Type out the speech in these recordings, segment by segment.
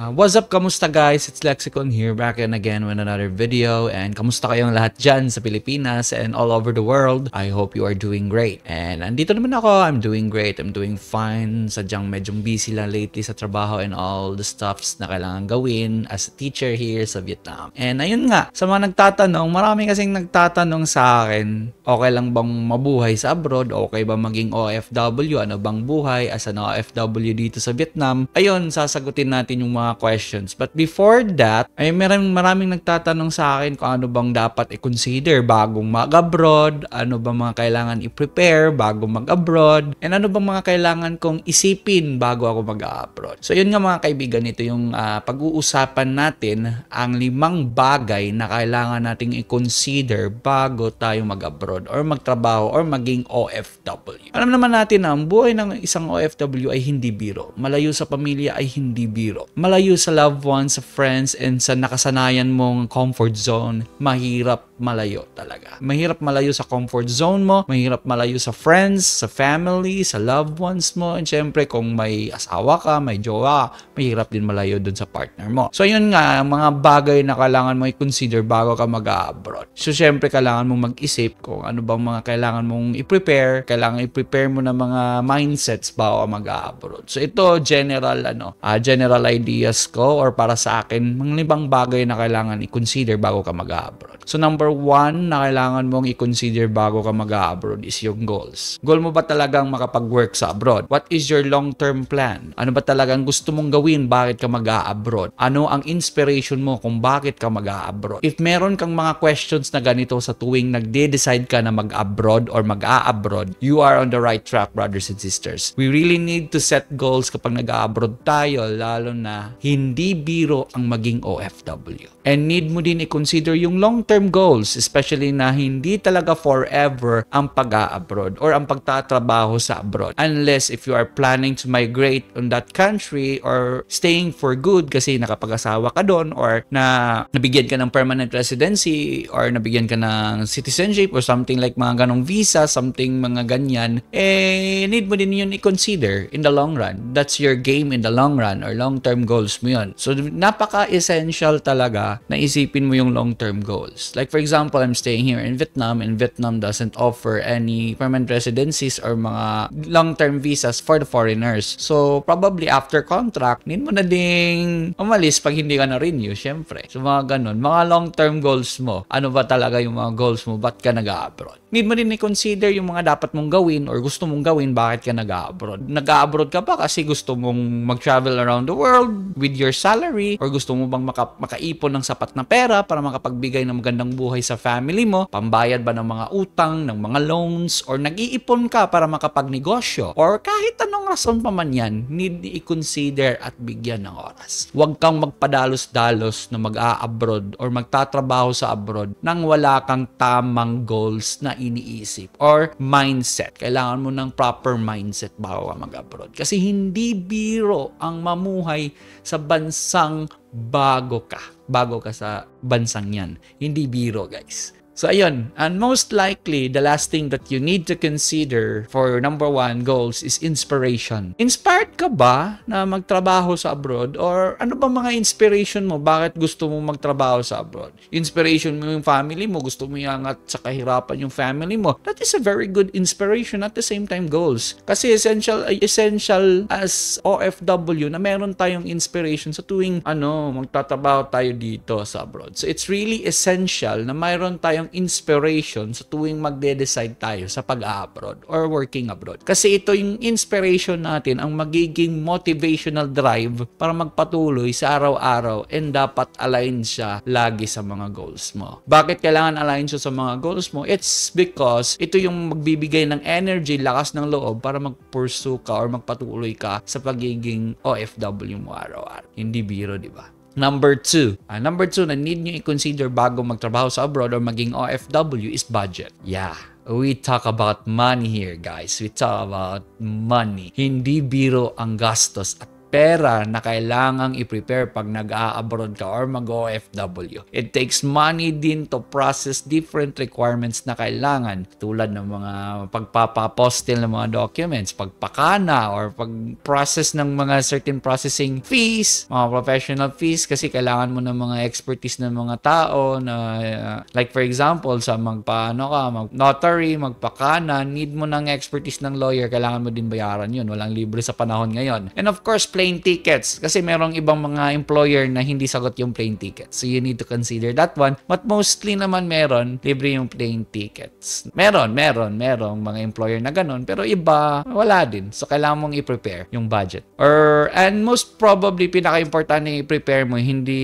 Uh, what's up? Kamusta guys? It's Lexicon here back in again with another video and kamusta kayong lahat dyan sa Pilipinas and all over the world? I hope you are doing great. And andito naman ako, I'm doing great, I'm doing fine. Sadyang medyo busy lang lately sa trabaho and all the stuffs na kailangan gawin as a teacher here sa Vietnam. And ayun nga, sa mga nagtatanong, marami kasing nagtatanong sa akin, okay lang bang mabuhay sa abroad? Okay ba maging OFW? Ano bang buhay as an OFW dito sa Vietnam? Ayun, sasagutin natin yung mga mga questions. But before that, ay meron maraming nagtatanong sa akin kung ano bang dapat i-consider bagong mag-abroad, ano ba mga kailangan i-prepare bago mag-abroad, and ano bang mga kailangan kong isipin bago ako mag-abroad. So yun nga mga kaibigan, ito yung uh, pag-uusapan natin ang limang bagay na kailangan nating i-consider bago tayo mag-abroad or magtrabaho or maging OFW. Alam naman natin na ang buhay ng isang OFW ay hindi biro. Malayo sa pamilya ay hindi biro. Malayo malayo sa loved ones, sa friends, and sa nakasanayan mong comfort zone, mahirap malayo talaga. Mahirap malayo sa comfort zone mo, mahirap malayo sa friends, sa family, sa loved ones mo, and syempre kung may asawa ka, may jowa, mahirap din malayo dun sa partner mo. So yun nga, mga bagay na kailangan mo i-consider bago ka mag-abroad. So syempre kailangan mong mag-isip kung ano bang mga kailangan mong i-prepare, kailangan i-prepare mo ng mga mindsets bago ka mag-abroad. So ito general ano, uh, general ideas ko or para sa akin, mga ibang bagay na kailangan i-consider bago ka mag-abroad. So number one na kailangan mong i-consider bago ka mag-abroad is yung goals. Goal mo ba talagang makapag-work sa abroad? What is your long-term plan? Ano ba talagang gusto mong gawin? Bakit ka mag-abroad? Ano ang inspiration mo kung bakit ka mag-abroad? If meron kang mga questions na ganito sa tuwing nagde-decide ka na mag-abroad or mag-a-abroad, you are on the right track, brothers and sisters. We really need to set goals kapag nag-abroad tayo, lalo na hindi biro ang maging OFW. And need mo din i-consider yung long-term goal roles, especially na hindi talaga forever ang pag-a-abroad or ang pagtatrabaho sa abroad. Unless if you are planning to migrate on that country or staying for good kasi nakapag-asawa ka doon or na nabigyan ka ng permanent residency or nabigyan ka ng citizenship or something like mga ganong visa, something mga ganyan, eh, need mo din yun i-consider in the long run. That's your game in the long run or long-term goals mo yun. So, napaka-essential talaga na isipin mo yung long-term goals. Like, for example, example, I'm staying here in Vietnam and Vietnam doesn't offer any permanent residencies or mga long-term visas for the foreigners. So, probably after contract, need mo na ding umalis pag hindi ka na-renew, syempre. So, mga ganun. Mga long-term goals mo. Ano ba talaga yung mga goals mo? Ba't ka nag-abroad? Need mo din i-consider yung mga dapat mong gawin or gusto mong gawin bakit ka nag-abroad. Nag-abroad ka ba kasi gusto mong mag-travel around the world with your salary or gusto mo bang maka- makaipon ng sapat na pera para makapagbigay ng magandang buhay okay sa family mo, pambayad ba ng mga utang, ng mga loans, or nag-iipon ka para makapagnegosyo, or kahit anong rason pa man yan, need i-consider at bigyan ng oras. Huwag kang magpadalos-dalos na mag-a-abroad or magtatrabaho sa abroad nang wala kang tamang goals na iniisip or mindset. Kailangan mo ng proper mindset bago ka mag-abroad. Kasi hindi biro ang mamuhay sa bansang bago ka. Bago ka sa bansang yan. Hindi biro, guys. So ayun, and most likely the last thing that you need to consider for number one goals is inspiration. Inspired ka ba na magtrabaho sa abroad or ano ba mga inspiration mo? Bakit gusto mo magtrabaho sa abroad? Inspiration mo yung family mo, gusto mo iangat sa kahirapan yung family mo. That is a very good inspiration at the same time goals. Kasi essential essential as OFW na meron tayong inspiration sa tuwing ano magtatrabaho tayo dito sa abroad. So it's really essential na mayroon tayong inspiration sa tuwing magde-decide tayo sa pag-abroad or working abroad. Kasi ito yung inspiration natin ang magiging motivational drive para magpatuloy sa araw-araw and dapat align siya lagi sa mga goals mo. Bakit kailangan align siya sa mga goals mo? It's because ito yung magbibigay ng energy, lakas ng loob para mag-pursue ka or magpatuloy ka sa pagiging OFW mo araw-araw. Hindi biro, di ba? Number two, uh, number two na need nyo i-consider bago magtrabaho sa abroad or maging OFW is budget. Yeah, we talk about money here guys. We talk about money. Hindi biro ang gastos at pera na kailangang i-prepare pag nag-a-abroad ka or mag-OFW. It takes money din to process different requirements na kailangan tulad ng mga pagpapapostil ng mga documents, pagpakana or pag-process ng mga certain processing fees, mga professional fees kasi kailangan mo ng mga expertise ng mga tao na uh, like for example sa magpaano ka, mag notary, magpakana, need mo ng expertise ng lawyer, kailangan mo din bayaran 'yun. Walang libre sa panahon ngayon. And of course, plane tickets kasi merong ibang mga employer na hindi sagot yung plane tickets. So you need to consider that one. But mostly naman meron, libre yung plane tickets. Meron, meron, merong mga employer na ganun. Pero iba, wala din. So kailangan mong i-prepare yung budget. Or, and most probably, pinaka-importante i-prepare mo, hindi,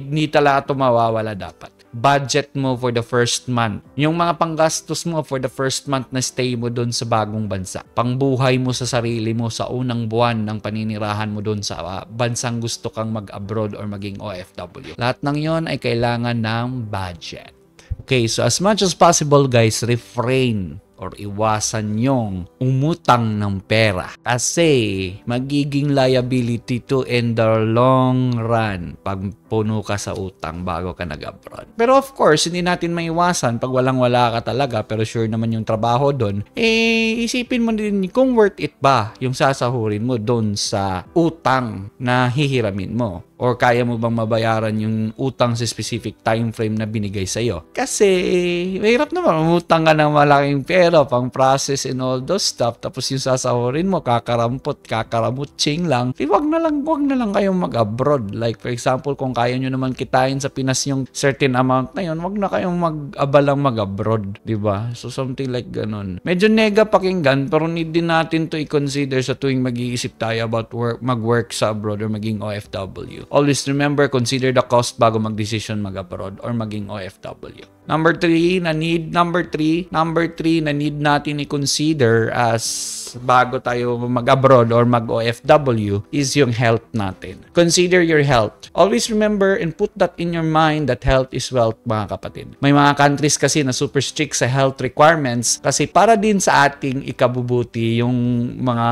hindi talaga mawawala dapat budget mo for the first month. Yung mga panggastos mo for the first month na stay mo doon sa bagong bansa. Pangbuhay mo sa sarili mo sa unang buwan ng paninirahan mo doon sa ah, bansang gusto kang mag-abroad or maging OFW. Lahat ng yon ay kailangan ng budget. Okay, so as much as possible guys, refrain or iwasan yung umutang ng pera. Kasi magiging liability to in the long run pag puno ka sa utang bago ka nag-abroad. Pero of course, hindi natin maiwasan pag walang-wala ka talaga pero sure naman yung trabaho doon, eh isipin mo din kung worth it ba yung sasahurin mo doon sa utang na hihiramin mo or kaya mo bang mabayaran yung utang sa specific time frame na binigay sa iyo. Kasi mahirap eh, naman umutang ka ng malaking pera pang process and all those stuff tapos yung sasahurin mo kakarampot, kakaramutsing lang. Di eh, wag na lang, wag na lang kayong mag-abroad. Like for example, kung kaya nyo naman kitain sa Pinas yung certain amount na yun, wag na kayong mag-abalang mag-abroad, di ba? So something like ganun. Medyo nega pakinggan pero need din natin to i-consider sa tuwing mag-iisip tayo about work, mag-work sa abroad or maging OFW. Always remember, consider the cost bago mag-decision mag-abroad or maging OFW. Number three, na need number three, number three na need natin i-consider as bago tayo mag-abroad or mag-OFW is yung health natin. Consider your health. Always remember and put that in your mind that health is wealth mga kapatid. May mga countries kasi na super strict sa health requirements kasi para din sa ating ikabubuti yung mga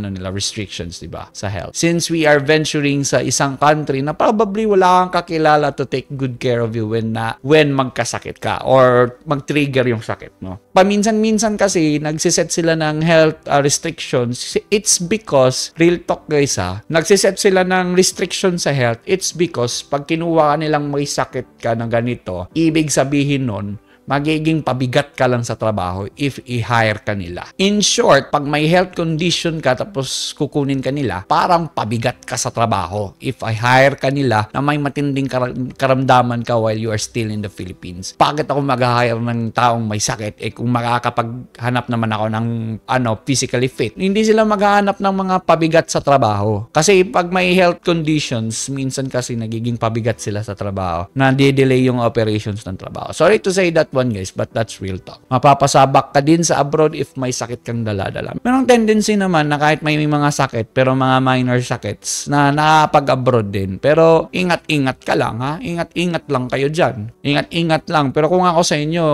ano nila restrictions, 'di ba, sa health. Since we are venturing sa isang country na probably wala kang kakilala to take good care of you when na when mag magkasakit ka or mag-trigger yung sakit, no? Paminsan-minsan kasi nagsiset sila ng health uh, restrictions. It's because, real talk guys ha, ah, nagsiset sila ng restriction sa health. It's because pag kinuha ka nilang may sakit ka na ganito, ibig sabihin nun, magiging pabigat ka lang sa trabaho if i-hire ka nila. In short, pag may health condition ka tapos kukunin ka nila, parang pabigat ka sa trabaho if I hire ka nila na may matinding kar- karamdaman ka while you are still in the Philippines. Bakit ako mag-hire ng taong may sakit eh kung makakapaghanap naman ako ng ano, physically fit? Hindi sila maghahanap ng mga pabigat sa trabaho. Kasi pag may health conditions, minsan kasi nagiging pabigat sila sa trabaho na delay yung operations ng trabaho. Sorry to say that one guys, but that's real talk. Mapapasabak ka din sa abroad if may sakit kang daladala. Merong tendency naman na kahit may mga sakit, pero mga minor sakits, na nakapag-abroad din. Pero ingat-ingat ka lang ha. Ingat-ingat lang kayo dyan. Ingat-ingat lang. Pero kung ako sa inyo,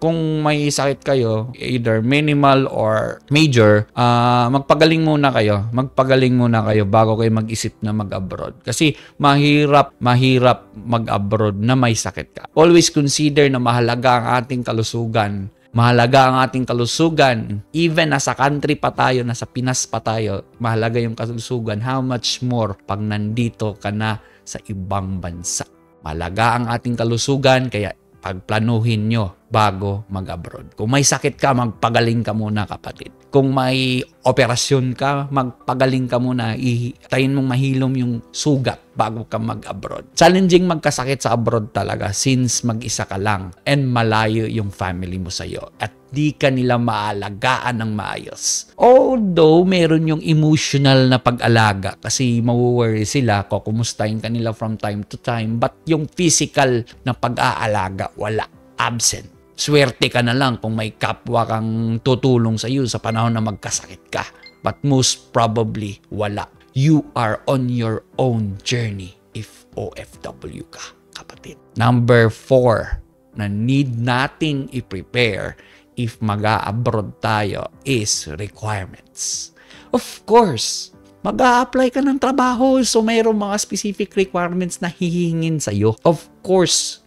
kung may sakit kayo, either minimal or major, uh, magpagaling muna kayo. Magpagaling muna kayo bago kayo mag-isip na mag-abroad. Kasi mahirap, mahirap mag-abroad na may sakit ka. Always consider na mahalaga ang ating kalusugan. Mahalaga ang ating kalusugan. Even nasa country pa tayo, nasa Pinas pa tayo, mahalaga yung kalusugan. How much more pag nandito ka na sa ibang bansa. Mahalaga ang ating kalusugan, kaya pagplanuhin nyo bago mag-abroad. Kung may sakit ka, magpagaling ka muna kapatid. Kung may operasyon ka, magpagaling ka muna. Itayin mong mahilom yung sugat bago ka mag-abroad. Challenging magkasakit sa abroad talaga since mag-isa ka lang and malayo yung family mo sa'yo at di ka nila maalagaan ng maayos. Although, meron yung emotional na pag-alaga kasi mawo-worry sila, kukumustahin ka nila from time to time, but yung physical na pag-aalaga, wala absent swerte ka na lang kung may kapwa kang tutulong sa iyo sa panahon na magkasakit ka. But most probably, wala. You are on your own journey if OFW ka, kapatid. Number four na need nating i-prepare if mag-a-abroad tayo is requirements. Of course, mag apply ka ng trabaho so mayroong mga specific requirements na hihingin sa'yo. Of course,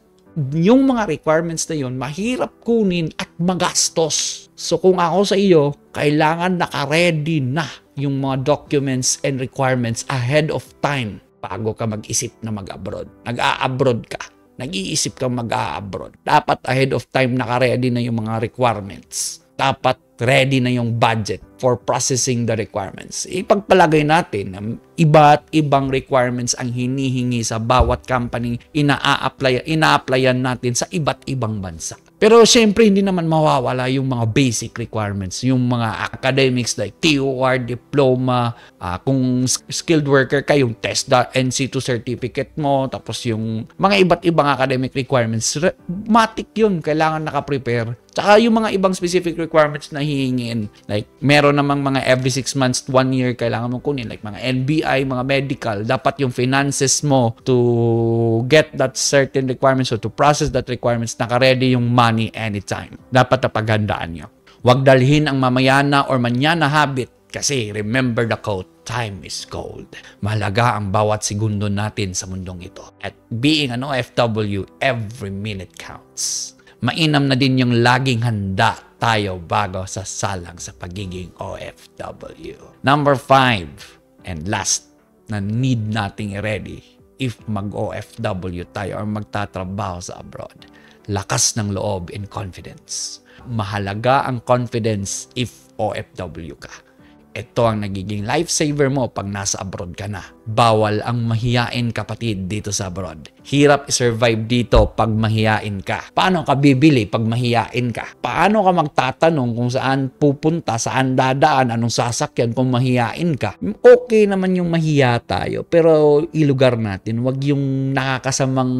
yung mga requirements na yun, mahirap kunin at magastos. So kung ako sa iyo, kailangan nakaready na yung mga documents and requirements ahead of time bago ka mag-isip na mag-abroad. Nag-a-abroad ka. Nag-iisip ka mag-a-abroad. Dapat ahead of time nakaready na yung mga requirements dapat ready na yung budget for processing the requirements. Ipagpalagay natin na iba't ibang requirements ang hinihingi sa bawat company ina apply ina natin sa iba't ibang bansa. Pero syempre, hindi naman mawawala yung mga basic requirements, yung mga academics like TOR, diploma, uh, kung skilled worker ka, yung test NC2 certificate mo, tapos yung mga iba't ibang academic requirements. Matik yun, kailangan nakaprepare. Tsaka yung mga ibang specific requirements na hihingin. Like, meron namang mga every 6 months, 1 year kailangan mong kunin. Like, mga NBI, mga medical. Dapat yung finances mo to get that certain requirements or to process that requirements, naka-ready yung money money anytime. Dapat napaghandaan nyo. Huwag dalhin ang mamayana or manyana habit kasi remember the quote, time is gold. Mahalaga ang bawat segundo natin sa mundong ito. At being an OFW, every minute counts. Mainam na din yung laging handa tayo bago sa salang sa pagiging OFW. Number five, and last, na need nating i-ready if mag-OFW tayo or magtatrabaho sa abroad lakas ng loob and confidence. Mahalaga ang confidence if OFW ka. Ito ang nagiging lifesaver mo pag nasa abroad ka na bawal ang mahiyain kapatid dito sa abroad. Hirap survive dito pag mahiyain ka. Paano ka bibili pag mahiyain ka? Paano ka magtatanong kung saan pupunta, saan dadaan, anong sasakyan kung mahiyain ka? Okay naman yung mahiya tayo, pero ilugar natin. Huwag yung nakakasamang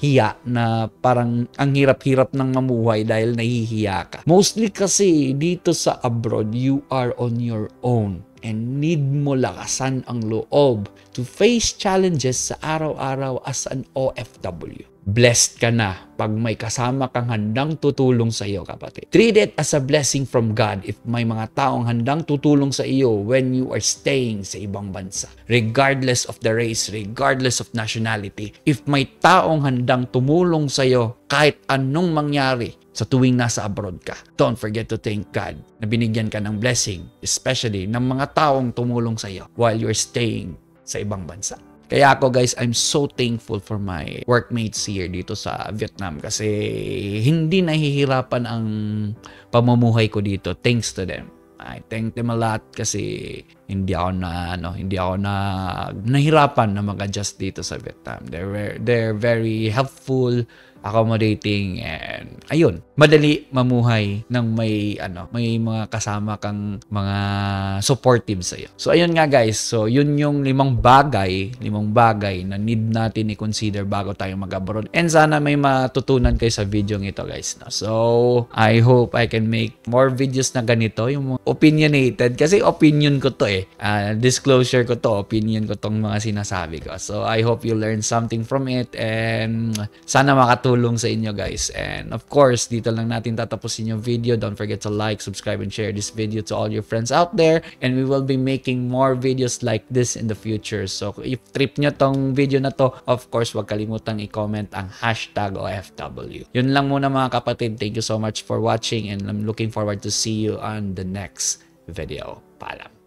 hiya na parang ang hirap-hirap ng mamuhay dahil nahihiya ka. Mostly kasi dito sa abroad, you are on your own and need mo lakasan ang loob to face challenges sa araw-araw as an OFW. Blessed ka na pag may kasama kang handang tutulong sa iyo, kapatid. Treat it as a blessing from God if may mga taong handang tutulong sa iyo when you are staying sa ibang bansa. Regardless of the race, regardless of nationality, if may taong handang tumulong sa iyo kahit anong mangyari, sa tuwing nasa abroad ka. Don't forget to thank God na binigyan ka ng blessing, especially ng mga taong tumulong sa iyo while you're staying sa ibang bansa. Kaya ako guys, I'm so thankful for my workmates here dito sa Vietnam kasi hindi nahihirapan ang pamumuhay ko dito thanks to them. I thank them a lot kasi hindi ako na ano, hindi ako na nahirapan na mag-adjust dito sa Vietnam. They were they're very helpful accommodating and ayun madali mamuhay ng may ano may mga kasama kang mga supportive sa iyo so ayun nga guys so yun yung limang bagay limang bagay na need natin i-consider bago tayo mag-abroad and sana may matutunan kayo sa video ng ito guys no? so I hope I can make more videos na ganito yung opinionated kasi opinion ko to eh uh, disclosure ko to opinion ko tong mga sinasabi ko so I hope you learn something from it and sana makatulong makakatulong sa inyo guys. And of course, dito lang natin tatapusin yung video. Don't forget to like, subscribe, and share this video to all your friends out there. And we will be making more videos like this in the future. So if trip nyo tong video na to, of course, huwag kalimutang i-comment ang hashtag OFW. Yun lang muna mga kapatid. Thank you so much for watching and I'm looking forward to see you on the next video. Paalam.